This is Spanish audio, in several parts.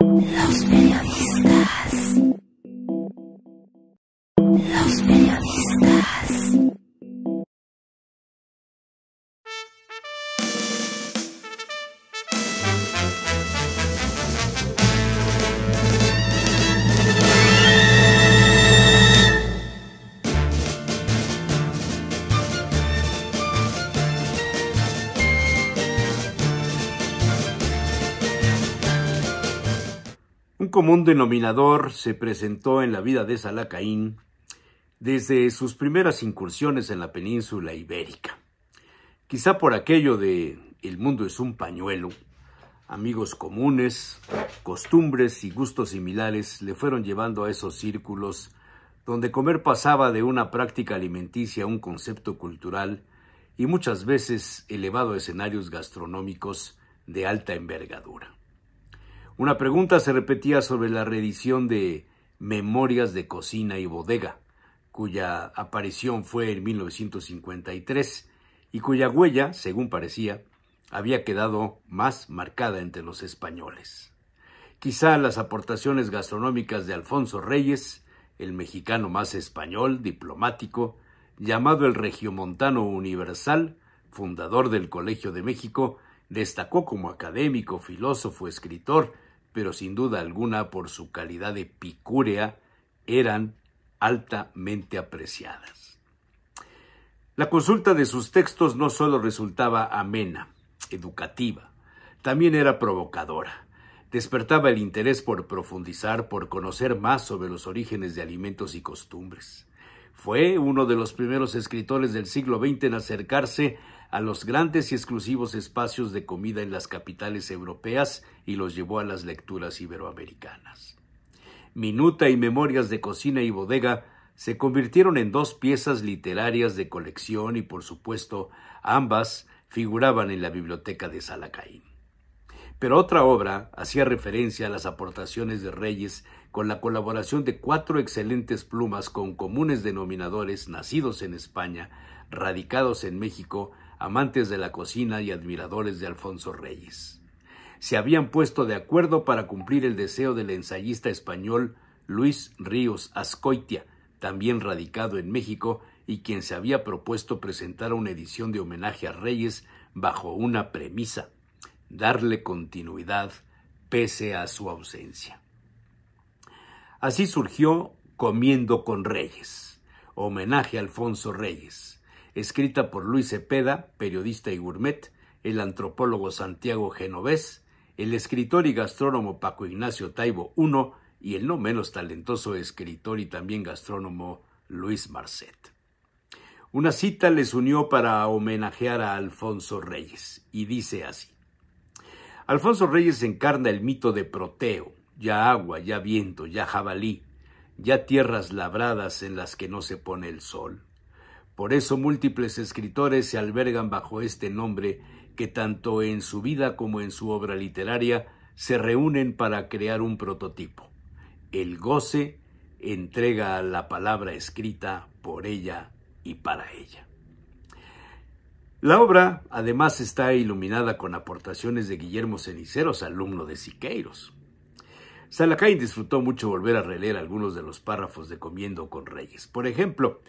Los periodistas. Los periodistas. común denominador se presentó en la vida de Salacaín desde sus primeras incursiones en la península ibérica. Quizá por aquello de el mundo es un pañuelo, amigos comunes, costumbres y gustos similares le fueron llevando a esos círculos donde comer pasaba de una práctica alimenticia a un concepto cultural y muchas veces elevado a escenarios gastronómicos de alta envergadura. Una pregunta se repetía sobre la reedición de Memorias de Cocina y Bodega, cuya aparición fue en 1953 y cuya huella, según parecía, había quedado más marcada entre los españoles. Quizá las aportaciones gastronómicas de Alfonso Reyes, el mexicano más español, diplomático, llamado el Regiomontano Universal, fundador del Colegio de México, destacó como académico, filósofo, escritor, pero sin duda alguna por su calidad de picúrea, eran altamente apreciadas. La consulta de sus textos no sólo resultaba amena, educativa, también era provocadora. Despertaba el interés por profundizar, por conocer más sobre los orígenes de alimentos y costumbres. Fue uno de los primeros escritores del siglo XX en acercarse a los grandes y exclusivos espacios de comida en las capitales europeas y los llevó a las lecturas iberoamericanas. Minuta y Memorias de Cocina y Bodega se convirtieron en dos piezas literarias de colección y, por supuesto, ambas figuraban en la biblioteca de Salacaín. Pero otra obra hacía referencia a las aportaciones de Reyes con la colaboración de cuatro excelentes plumas con comunes denominadores nacidos en España, radicados en México amantes de la cocina y admiradores de Alfonso Reyes. Se habían puesto de acuerdo para cumplir el deseo del ensayista español Luis Ríos Ascoitia, también radicado en México y quien se había propuesto presentar una edición de homenaje a Reyes bajo una premisa, darle continuidad pese a su ausencia. Así surgió Comiendo con Reyes, homenaje a Alfonso Reyes, escrita por Luis Cepeda, periodista y gourmet, el antropólogo Santiago Genovés, el escritor y gastrónomo Paco Ignacio Taibo I y el no menos talentoso escritor y también gastrónomo Luis Marcet. Una cita les unió para homenajear a Alfonso Reyes y dice así. Alfonso Reyes encarna el mito de Proteo, ya agua, ya viento, ya jabalí, ya tierras labradas en las que no se pone el sol. Por eso múltiples escritores se albergan bajo este nombre, que tanto en su vida como en su obra literaria se reúnen para crear un prototipo. El goce entrega la palabra escrita por ella y para ella. La obra además está iluminada con aportaciones de Guillermo Ceniceros, alumno de Siqueiros. Salacay disfrutó mucho volver a releer algunos de los párrafos de Comiendo con Reyes. Por ejemplo,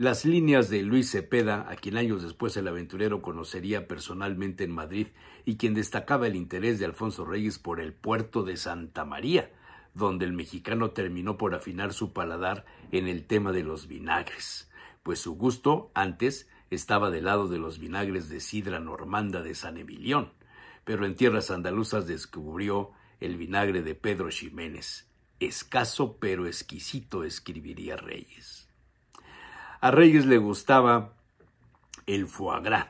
las líneas de Luis Cepeda, a quien años después el aventurero conocería personalmente en Madrid y quien destacaba el interés de Alfonso Reyes por el puerto de Santa María, donde el mexicano terminó por afinar su paladar en el tema de los vinagres, pues su gusto antes estaba del lado de los vinagres de sidra normanda de San Emilión, pero en tierras andaluzas descubrió el vinagre de Pedro Ximénez. Escaso pero exquisito escribiría Reyes. A Reyes le gustaba el foie gras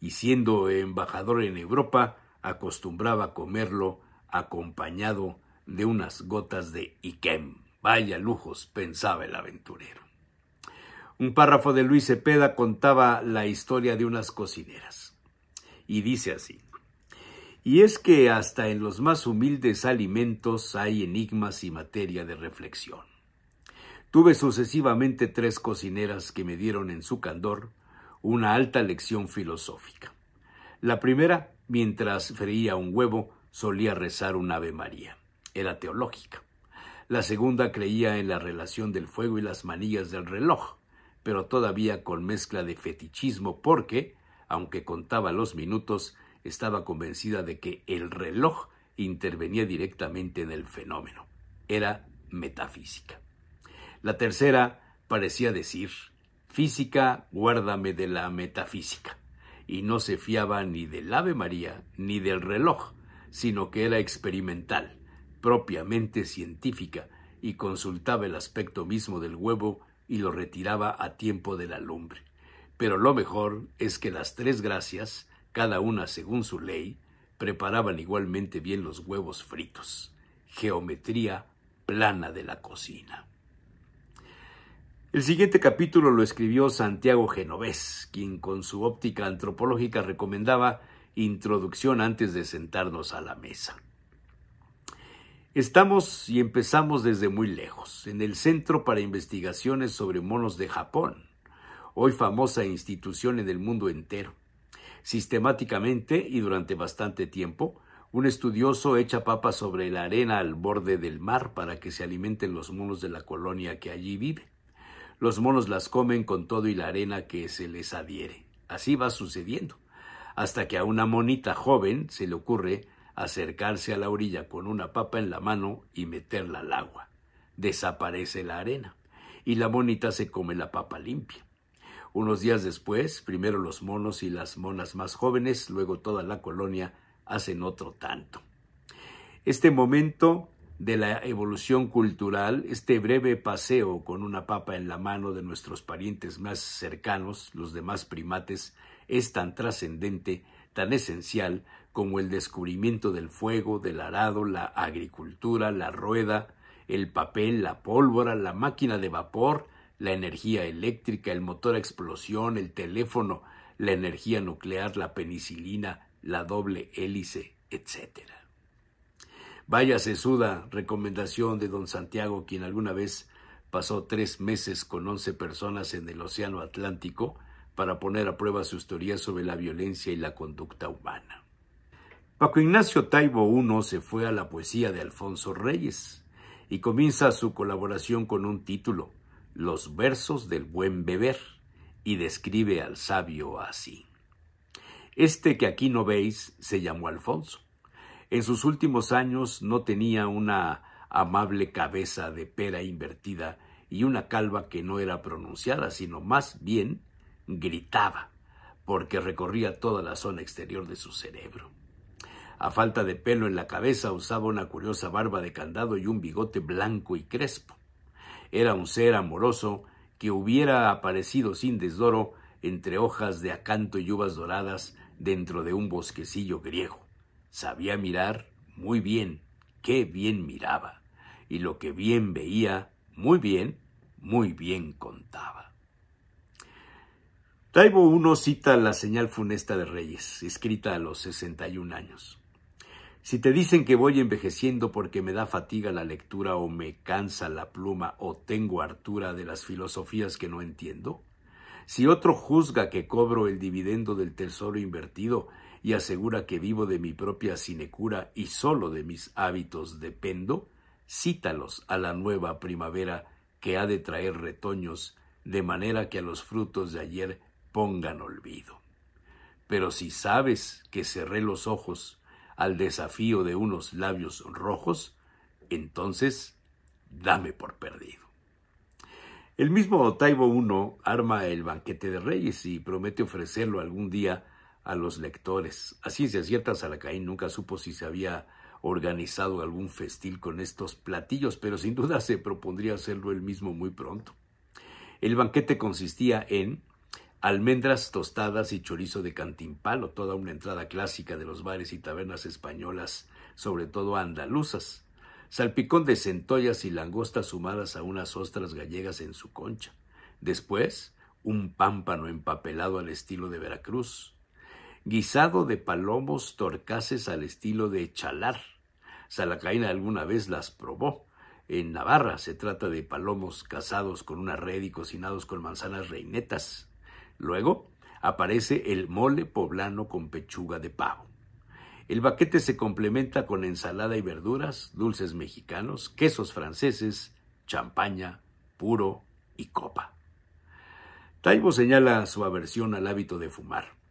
y siendo embajador en Europa acostumbraba comerlo acompañado de unas gotas de Iquem. Vaya lujos, pensaba el aventurero. Un párrafo de Luis Cepeda contaba la historia de unas cocineras. Y dice así. Y es que hasta en los más humildes alimentos hay enigmas y materia de reflexión. Tuve sucesivamente tres cocineras que me dieron en su candor una alta lección filosófica. La primera, mientras freía un huevo, solía rezar un Ave María. Era teológica. La segunda creía en la relación del fuego y las manillas del reloj, pero todavía con mezcla de fetichismo porque, aunque contaba los minutos, estaba convencida de que el reloj intervenía directamente en el fenómeno. Era metafísica. La tercera parecía decir, física, guárdame de la metafísica. Y no se fiaba ni del Ave María ni del reloj, sino que era experimental, propiamente científica, y consultaba el aspecto mismo del huevo y lo retiraba a tiempo de la lumbre. Pero lo mejor es que las tres gracias, cada una según su ley, preparaban igualmente bien los huevos fritos. Geometría plana de la cocina. El siguiente capítulo lo escribió Santiago Genovés, quien con su óptica antropológica recomendaba introducción antes de sentarnos a la mesa. Estamos y empezamos desde muy lejos, en el Centro para Investigaciones sobre Monos de Japón, hoy famosa institución en el mundo entero. Sistemáticamente y durante bastante tiempo, un estudioso echa papas sobre la arena al borde del mar para que se alimenten los monos de la colonia que allí vive los monos las comen con todo y la arena que se les adhiere. Así va sucediendo, hasta que a una monita joven se le ocurre acercarse a la orilla con una papa en la mano y meterla al agua. Desaparece la arena, y la monita se come la papa limpia. Unos días después, primero los monos y las monas más jóvenes, luego toda la colonia, hacen otro tanto. Este momento de la evolución cultural, este breve paseo con una papa en la mano de nuestros parientes más cercanos, los demás primates, es tan trascendente, tan esencial, como el descubrimiento del fuego, del arado, la agricultura, la rueda, el papel, la pólvora, la máquina de vapor, la energía eléctrica, el motor a explosión, el teléfono, la energía nuclear, la penicilina, la doble hélice, etcétera. Vaya sesuda recomendación de don Santiago, quien alguna vez pasó tres meses con once personas en el Océano Atlántico para poner a prueba sus teorías sobre la violencia y la conducta humana. Paco Ignacio Taibo I se fue a la poesía de Alfonso Reyes y comienza su colaboración con un título, Los versos del buen beber, y describe al sabio así. Este que aquí no veis se llamó Alfonso en sus últimos años no tenía una amable cabeza de pera invertida y una calva que no era pronunciada, sino más bien gritaba, porque recorría toda la zona exterior de su cerebro. A falta de pelo en la cabeza usaba una curiosa barba de candado y un bigote blanco y crespo. Era un ser amoroso que hubiera aparecido sin desdoro entre hojas de acanto y uvas doradas dentro de un bosquecillo griego. Sabía mirar muy bien, qué bien miraba, y lo que bien veía, muy bien, muy bien contaba. Taibo I cita la señal funesta de Reyes, escrita a los 61 años. Si te dicen que voy envejeciendo porque me da fatiga la lectura o me cansa la pluma o tengo hartura de las filosofías que no entiendo, si otro juzga que cobro el dividendo del tesoro invertido y asegura que vivo de mi propia sinecura y sólo de mis hábitos dependo, cítalos a la nueva primavera que ha de traer retoños, de manera que a los frutos de ayer pongan olvido. Pero si sabes que cerré los ojos al desafío de unos labios rojos, entonces dame por perdido. El mismo Taibo I arma el banquete de reyes y promete ofrecerlo algún día a los lectores. Así se cierta, Salacaín nunca supo si se había organizado algún festil con estos platillos, pero sin duda se propondría hacerlo él mismo muy pronto. El banquete consistía en almendras tostadas y chorizo de cantimpalo, toda una entrada clásica de los bares y tabernas españolas, sobre todo andaluzas, salpicón de centollas y langostas sumadas a unas ostras gallegas en su concha. Después, un pámpano empapelado al estilo de Veracruz, guisado de palomos torcaces al estilo de chalar. Salacaina alguna vez las probó. En Navarra se trata de palomos cazados con una red y cocinados con manzanas reinetas. Luego aparece el mole poblano con pechuga de pavo. El baquete se complementa con ensalada y verduras, dulces mexicanos, quesos franceses, champaña, puro y copa. Taibo señala su aversión al hábito de fumar.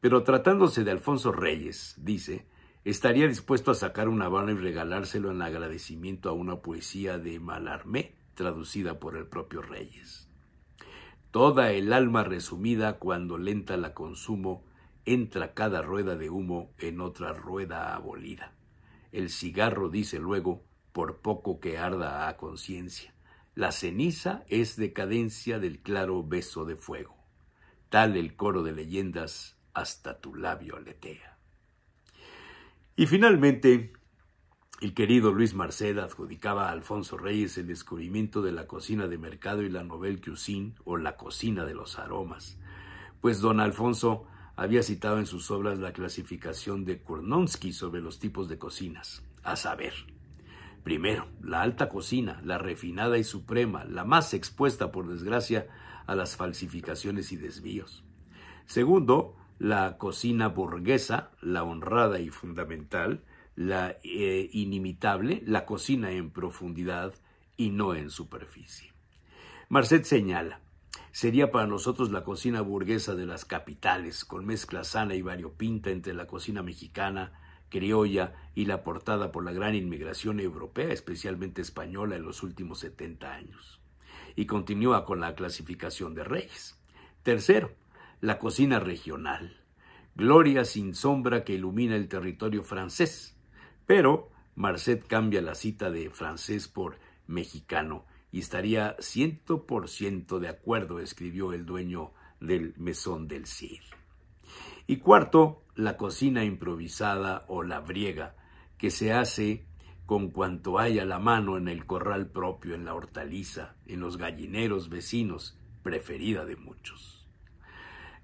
Pero tratándose de Alfonso Reyes, dice, estaría dispuesto a sacar una habana y regalárselo en agradecimiento a una poesía de Malarmé, traducida por el propio Reyes. Toda el alma resumida cuando lenta la consumo, entra cada rueda de humo en otra rueda abolida. El cigarro dice luego, por poco que arda a conciencia. La ceniza es decadencia del claro beso de fuego. Tal el coro de leyendas hasta tu labio aletea Y finalmente, el querido Luis Marceda adjudicaba a Alfonso Reyes el descubrimiento de la cocina de mercado y la novel cuisine o la cocina de los aromas, pues don Alfonso había citado en sus obras la clasificación de Kurnonsky sobre los tipos de cocinas, a saber, primero, la alta cocina, la refinada y suprema, la más expuesta, por desgracia, a las falsificaciones y desvíos. Segundo, la cocina burguesa, la honrada y fundamental, la eh, inimitable, la cocina en profundidad y no en superficie. Marcet señala, sería para nosotros la cocina burguesa de las capitales, con mezcla sana y variopinta entre la cocina mexicana, criolla y la portada por la gran inmigración europea, especialmente española, en los últimos 70 años. Y continúa con la clasificación de reyes. Tercero, la cocina regional, gloria sin sombra que ilumina el territorio francés. Pero Marcet cambia la cita de francés por mexicano y estaría ciento por ciento de acuerdo, escribió el dueño del mesón del cid. Y cuarto, la cocina improvisada o la briega, que se hace con cuanto haya a la mano en el corral propio, en la hortaliza, en los gallineros vecinos, preferida de muchos.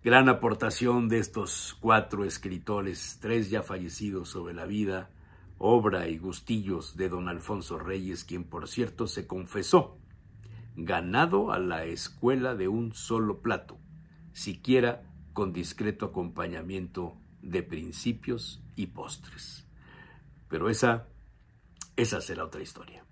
Gran aportación de estos cuatro escritores, tres ya fallecidos sobre la vida, obra y gustillos de don Alfonso Reyes, quien por cierto se confesó ganado a la escuela de un solo plato, siquiera con discreto acompañamiento de principios y postres. Pero esa, esa será otra historia.